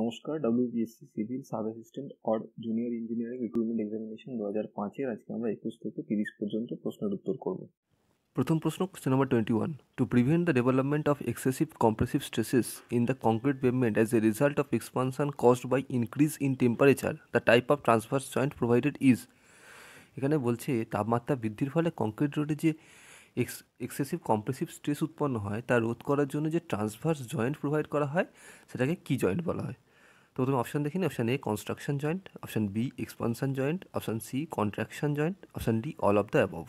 নমস্কার WPSC civil sub assistant or junior engineering recruitment examination দু হাজার পাঁচের আজকে আমরা একুশ থেকে তিরিশ পর্যন্ত প্রশ্নের উত্তর করব প্রথম প্রশ্ন question number twenty one to prevent the development of excessive compressive stresses in the concrete pavement as a result of expansion caused by increase in temperature the type of transverse joint provided is এখানে বলছে তাপমাত্রা বৃদ্ধির ফলে concrete রোডে যে x excessive compressive stress উৎপন্ন হয় তা রোধ করার জন্য যে ট্রান্সভার্স জয়েন্ট প্রোভাইড করা হয় সেটাকে কী জয়েন্ট বলা হয় তো তুমি অপশান দেখে নি option A construction joint option B expansion joint option C contraction joint option D all of the above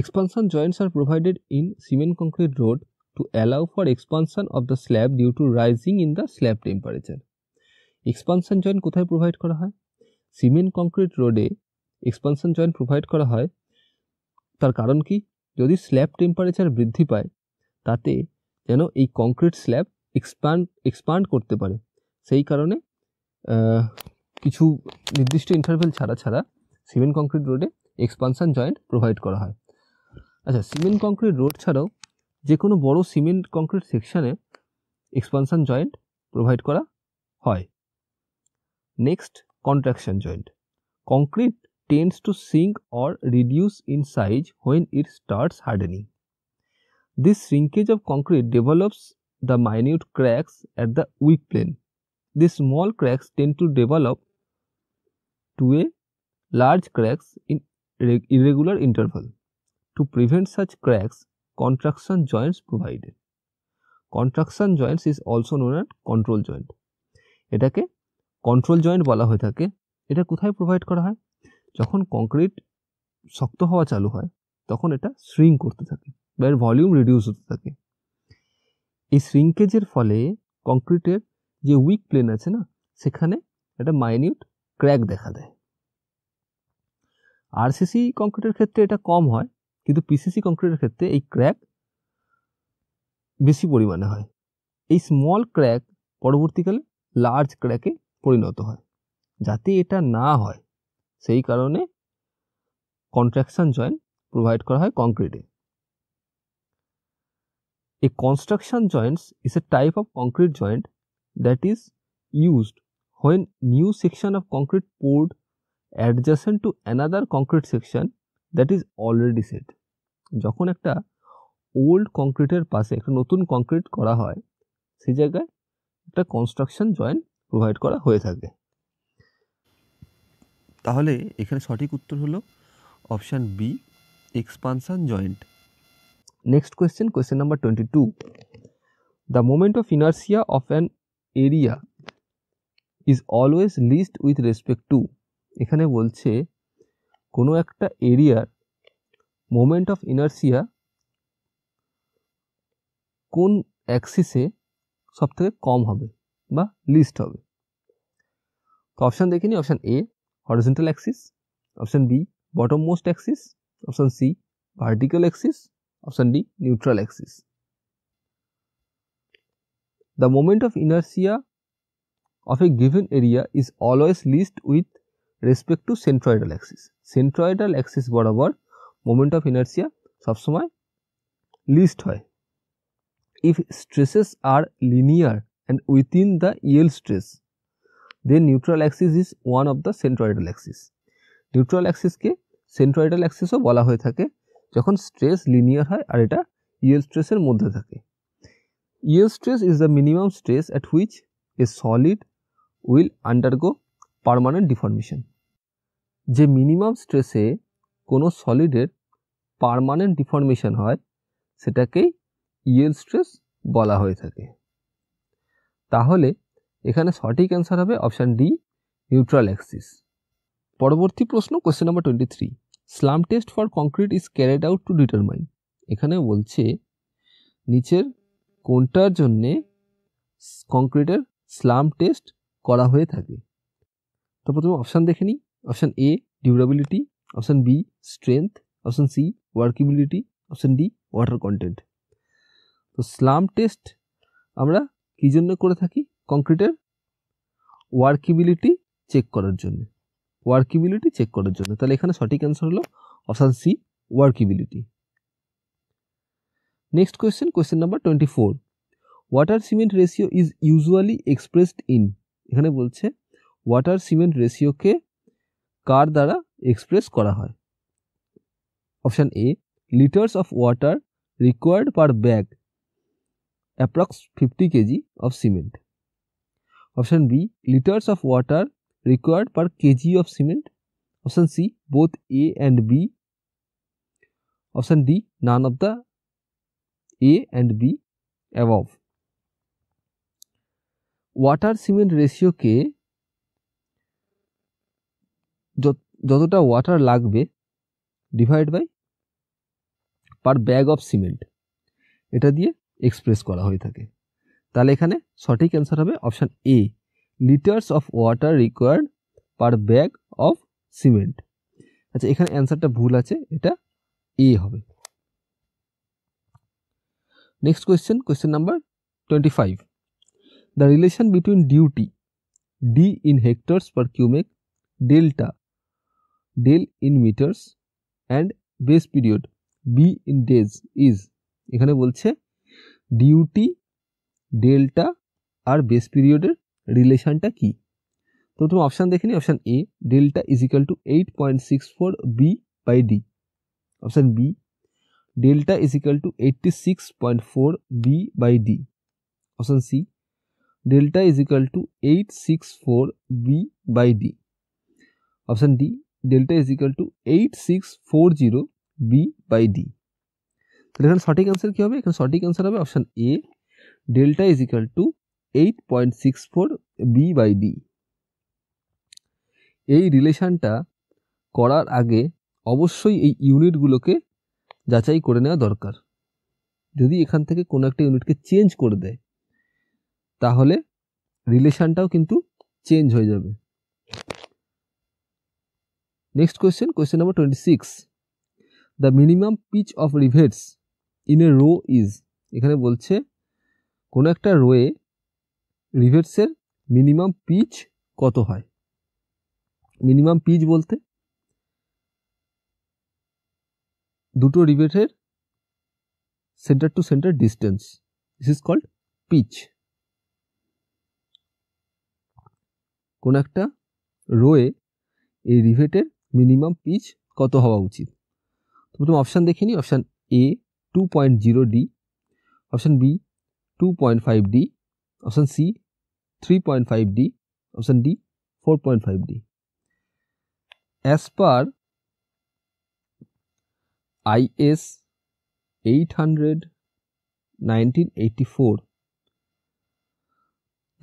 Expansion joints are provided in cement concrete road to allow for expansion of the slab due to rising in the slab temperature expansion joint কোথায় provide করা হয় cement concrete রোডে expansion joint provide করা হয় তার কারণ কি যদি স্ল্যাব টেম্পারেচার বৃদ্ধি পায় তাতে যেন এই কংক্রিট স্ল্যাব এক্সপ্যান্ড এক্সপ্যান্ড করতে পারে সেই কারণে কিছু নির্দিষ্ট ইন্টারভেল ছাড়া ছাড়া সিমেন্ট কংক্রিট রোডে এক্সপানশান জয়েন্ট প্রোভাইড করা হয় আচ্ছা সিমেন্ট কংক্রিট রোড ছাড়াও যে কোনো বড় সিমেন্ট কংক্রিট সেকশানে এক্সপানশান জয়েন্ট প্রোভাইড করা হয় next contraction joint concrete tends to shrink or reduce in size when it starts hardening this shrinkage of concrete develops the minute cracks at the weak plane These small cracks tend to develop to a large cracks in irregular interval. To prevent such cracks, contraction joints provided. Contraction joints is also known at control joint এটাকে control joint বলা হয়ে থাকে এটা কোথায় provide করা হয় যখন concrete শক্ত হওয়া চালু হয় তখন এটা শ্রিং করতে থাকে বা এর ভলিউম রিডিউস হতে থাকে এই শ্রিঙ্কেজের ফলে কংক্রিটের যে উইক প্লেন আছে না সেখানে একটা মাইনিউট ক্র্যাক দেখা দেয় আরসিসি কংক্রিটের ক্ষেত্রে এটা কম হয় কিন্তু পিসিসি কংক্রিটের ক্ষেত্রে এই ক্র্যাক বেশি পরিমাণে হয় এই স্মল ক্র্যাক পরবর্তীকালে লার্জ ক্র্যাকে পরিণত হয় যাতে এটা না হয় সেই কারণে কন্ট্রাকশন জয়েন্ট প্রোভাইড করা হয় কংক্রিটে এই construction joints is a type of concrete joint that is used when new section of concrete poured adjacent to another concrete section that is already set যখন একটা ওল্ড কংক্রিটের পাশে একটা নতুন কংক্রিট করা হয় সেই জায়গায় একটা কনস্ট্রাকশন জয়েন্ট প্রোভাইড করা হয়ে থাকে তাহলে এখানে সঠিক উত্তর হলো option B expansion joint next question question number twenty two the moment of inertia of an area is always least with respect to এখানে বলছে কোনো একটা এরিয়ার মোমেন্ট অফ ইনার্সিয়া কোন অ্যাক্সিসে সব থেকে কম হবে বা লিস্ট হবে তো অপশান দেখে নিই option A horizontal axis option B bottom most axis option C vertical axis option D neutral axis The moment of inertia of a given area is always least with respect to centroidal axis. Centroidal axis whatever moment of inertia subsumai least hoy. if stresses are linear and within the yield stress, then neutral axis is one of the centroidal axis. Neutral axis ke centroidal axis axisও bola hoy thake, jokhon stress linear হয় ar eta yield stress er মধ্যে thake. Shear stress is the minimum stress at which a solid will undergo permanent deformation যে minimum স্ট্রেসে কোনো সলিডের permanent deformation হয় সেটাকেই Yale stress বলা হয়ে থাকে তাহলে এখানে সঠিক অ্যান্সার হবে অপশান ডি নিউট্রাল অ্যাক্সিস পরবর্তী প্রশ্ন question number twenty three slump test for concrete is carried out to determine এখানে বলছে নিচের কোনটার জন্যে কংক্রিটের স্লাম টেস্ট করা হয়ে থাকে তো প্রথমে অপশান দেখে নিই option A durability option B strength option C workability option D water content তো স্লাম টেস্ট আমরা কী জন্য করে থাকি কংক্রিটের ওয়ার্কিবিলিটি চেক করার জন্য ওয়ার্কিবিলিটি চেক করার জন্য তাহলে এখানে সঠিক অ্যান্সার হলো option C workability Next question, question number 24. Water cement ratio is usually expressed in এখানে বলছে ওয়াটার সিমেন্ট রেশিওকে কার দ্বারা এক্সপ্রেস করা হয় option A litres of water required per bag approx fifty KG of cement option B litres of water required per KG of cement option C both A and B option D none of the A and B above. Water cement রেশিওকে যতটা water লাগবে divide by per bag of cement এটা দিয়ে express করা হয়ে থাকে তাহলে এখানে সঠিক অ্যান্সার হবে option A litres of water required per bag of cement আচ্ছা এখানে অ্যান্সারটা ভুল আছে এটা এ হবে next question question number 25 the relation between duty d in hectares per cubic delta del in meters and base period b in days is এখানে বলছে duty delta আর base পিরিয়ডের রিলেশনটা কি তো তুমি অপশান দেখে নিই option A delta is equal to eight point six four B by D option B delta is equal to 86.4 b by d. Option C. Delta is equal to 864 b by d. Option D. Delta is equal to 8640 b by d. তাহলে এখানে সঠিক answer কী হবে এখানে সঠিক answer হবে option A delta is equal to eight point six four B by D এই রিলেশানটা করার আগে অবশ্যই এই ইউনিটগুলোকে যাচাই করে নেওয়া দরকার যদি এখান থেকে কোনো একটা ইউনিটকে চেঞ্জ করে দেয় তাহলে রিলেশানটাও কিন্তু চেঞ্জ হয়ে যাবে next question question number twenty six the minimum pitch of rivets in a row is এখানে বলছে কোনো একটা রোয়ে রিভেটসের মিনিমাম পিচ কত হয় মিনিমাম পিচ বলতে দুটো রিবেটের centre to centre distance this is called pitch কোন একটা রোয়ে এই রিভেটের মিনিমাম পিচ কত হওয়া উচিত তো প্রথম অপশান দেখে নিই option A two point zero D option B two point five D option C three point five D option D four point five D as per I S eight hundred nineteen eighty four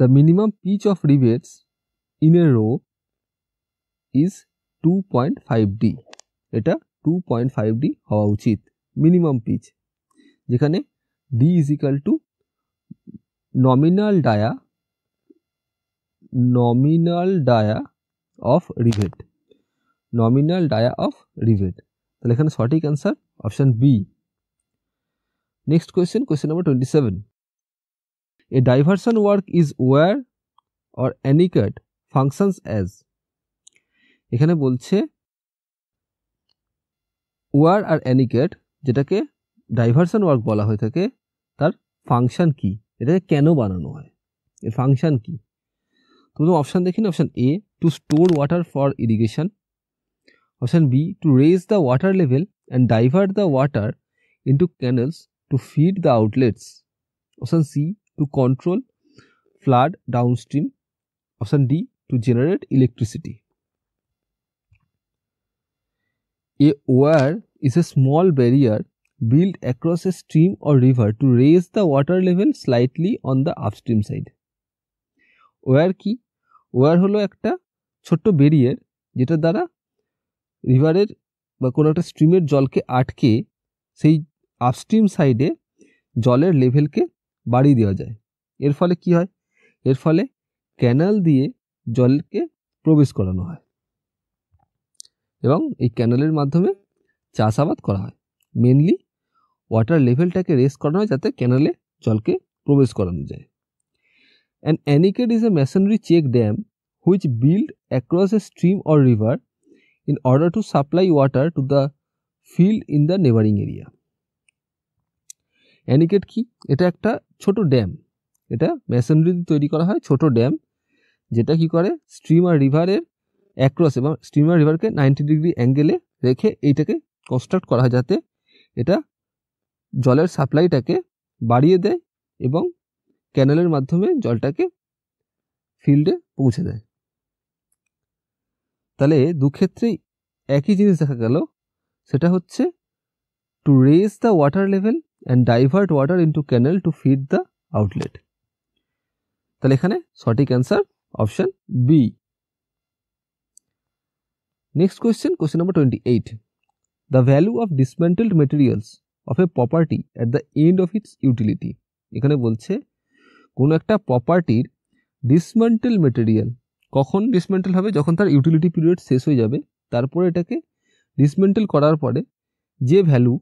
The minimum pitch of rivets in a row is 2.5D. এটা 2.5D হওয়া উচিত minimum pitch যেখানে D is equal to nominal dia nominal dia of rivet nominal dia of rivet তাহলে এখানে সঠিক answer option B next question question number twenty seven a diversion work is weir or anicut functions as এখানে বলছে war আর অ্যানিকেট যেটাকে diversion work বলা হয়ে থাকে তার ফাংশান কি এটাকে কেন বানানো হয় এর ফাংশান কি প্রথম অপশান দেখিনি option A to store water for irrigation Option B to raise the water level and divert the water into canals to feed the outlets. Option C to control flood downstream. Option D to generate electricity. A wire is a small barrier built across a stream or river to raise the water level slightly on the upstream side. Weir কি weir holo একটা ছোট্ট barrier jeta দ্বারা রিভারের বা কোনো একটা স্ট্রিমের জলকে আটকে সেই আপস্ট্রিম সাইডে জলের লেভেলকে বাড়িয়ে দেওয়া যায় এর ফলে কি হয় এর ফলে ক্যানাল দিয়ে জলকে প্রবেশ করানো হয় এবং এই ক্যানালের মাধ্যমে চাষাবাদ করা হয় মেনলি ওয়াটার লেভেলটাকে রেস করানো হয় যাতে ক্যানালে জলকে প্রবেশ করানো যায় and anicut is a masonry check dam which build across a stream or river in order to supply water to the field in the neighboring area anicut কি এটা একটা ছোট ড্যাম এটা মেশনরি তৈরি করা হয় ছোট ড্যাম যেটা কি করে স্ট্রিম আর রিভারের অ্যাক্রস এবং স্ট্রিম আর রিভারকে নাইনটি ডিগ্রি অ্যাঙ্গেলে রেখে এইটাকে কনস্ট্রাক্ট করা হয় যাতে এটা জলের সাপ্লাইটাকে বাড়িয়ে দেয় এবং ক্যানেলের মাধ্যমে জলটাকে ফিল্ডে পৌঁছে দেয় তাহলে দুক্ষেত্রেই একই জিনিস দেখা গেল সেটা হচ্ছে to raise the water level and divert water into canal to feed the outlet তাহলে এখানে সঠিক answer option B next question question number twenty eight the value of dismantled materials of a property at the end of its utility এখানে বলছে কোনো একটা প্রপার্টির dismantle material কখন dismantle হবে যখন তার ইউটিলিটি পিরিয়ড শেষ হয়ে যাবে তারপরে এটাকে ডিসমেন্টেল করার পরে যে ভ্যালু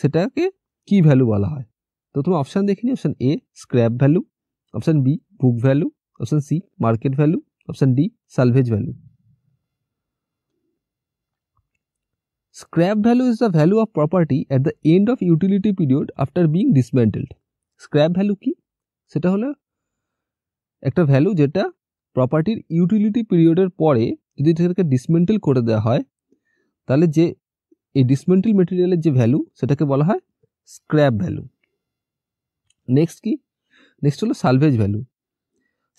সেটাকে কি ভ্যালু বলা হয় প্রথমে অপশান দেখিনি option A scrap value option B book value option C market value option D salvage value scrap value is the value of property at the end of utility period after being dismantled scrap value কি সেটা হলো একটা value যেটা প্রপার্টির utility পিরিয়ডের পরে যদি সেটাকে ডিসমেন্টেল করে দেওয়া হয় তাহলে যে এই ডিসমেন্টেল মেটেরিয়ালের যে ভ্যালু সেটাকে বলা হয় স্ক্র্যাপ ভ্যালু নেক্সট কি নেক্সট হলো salvage value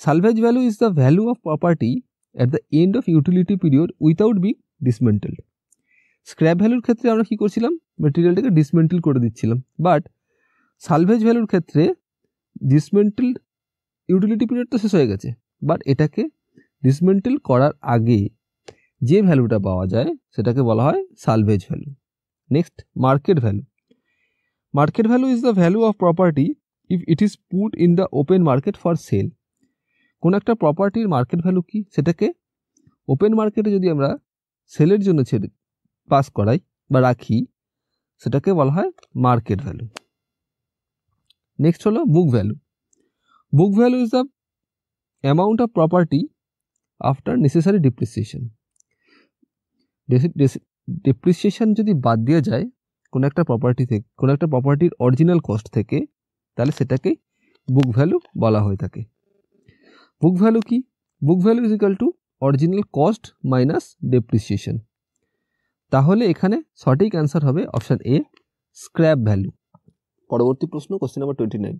salvage value is the value of property at the end of utility period without being dismantled scrap ভ্যালুর ক্ষেত্রে আমরা কী করছিলাম মেটেরিয়ালটাকে ডিসমেন্টেল করে দিচ্ছিলাম বাট সালভেজ ভ্যালুর ক্ষেত্রে ডিসমেন্টেল ইউটিলিটি পিরিয়ড তো শেষ হয়ে গেছে বাট এটাকে ডিসমেন্টেল করার আগে যে ভ্যালুটা পাওয়া যায় সেটাকে বলা হয় salvage value next market value market value is the value of property if it is put in the open market for sale কোনো একটা প্রপার্টির মার্কেট ভ্যালু কি সেটাকে ওপেন মার্কেটে যদি আমরা সেলের জন্য ছেড়ে পাস করাই বা রাখি সেটাকে বলা হয় মার্কেট ভ্যালু নেক্সট হলো book value book value is the amount of property after necessary depreciation depreciation যদি বাদ দিয়ে যায় কোনো একটা প্রপার্টি থেকে কোনো একটা প্রপার্টির অরিজিনাল কস্ট থেকে তাহলে সেটাকে বুক ভ্যালু বলা হয়ে থাকে বুক ভ্যালু কি book value is equal to original cost minus depreciation তাহলে এখানে সঠিক অ্যান্সার হবে অপশান এ স্ক্র্যাপ ভ্যালু পরবর্তী প্রশ্ন question number twenty nine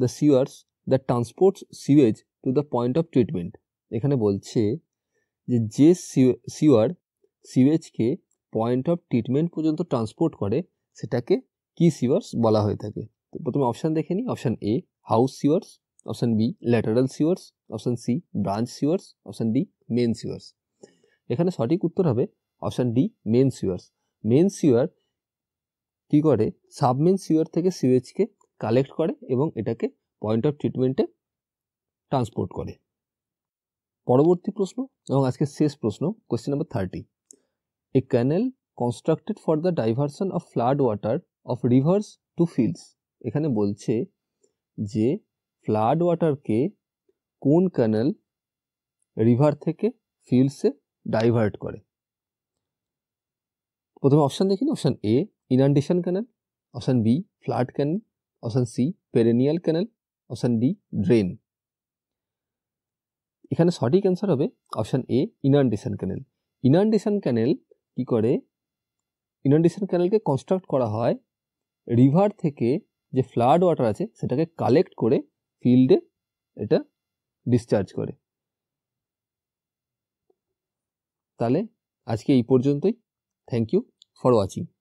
the sewers the transports sewage to the point of treatment এখানে বলছে যে যে সিওয়ার সিওয়েজকে পয়েন্ট অফ ট্রিটমেন্ট পর্যন্ত ট্রান্সপোর্ট করে সেটাকে কি সিওয়ার্স বলা হয়ে থাকে তো প্রথমে অপশান দেখে নিই option A house sewers option B lateral sewers option C branch sewers option D main sewers এখানে সঠিক উত্তর হবে option D main sewers main sewer কী করে সাবমেন সিওয়ার থেকে সিওয়েজকে কালেক্ট করে এবং এটাকে পয়েন্ট অফ ট্রিটমেন্টে ট্রান্সপোর্ট করে পরবর্তী প্রশ্ন এবং আজকের শেষ প্রশ্ন question number thirty a canal constructed for the diversion of flood water of rivers to fields এখানে বলছে যে ফ্লাড ওয়াটারকে কোন ক্যানেল রিভার থেকে ফিল্ডসে ডাইভার্ট করে প্রথমে অপশান দেখিনি option A inundation canal option B flood canal option C perennial canal option D drain এখানে সঠিক অ্যান্সার হবে option A inundation canal inundation canal কি করে ইনান্ডেশন ক্যানেলকে কনস্ট্রাক্ট করা হয় রিভার থেকে যে ফ্লাড ওয়াটার আছে সেটাকে কালেক্ট করে ফিল্ডে এটা ডিসচার্জ করে তাহলে আজকে এই পর্যন্তই থ্যাংক ইউ ফর ওয়াচিং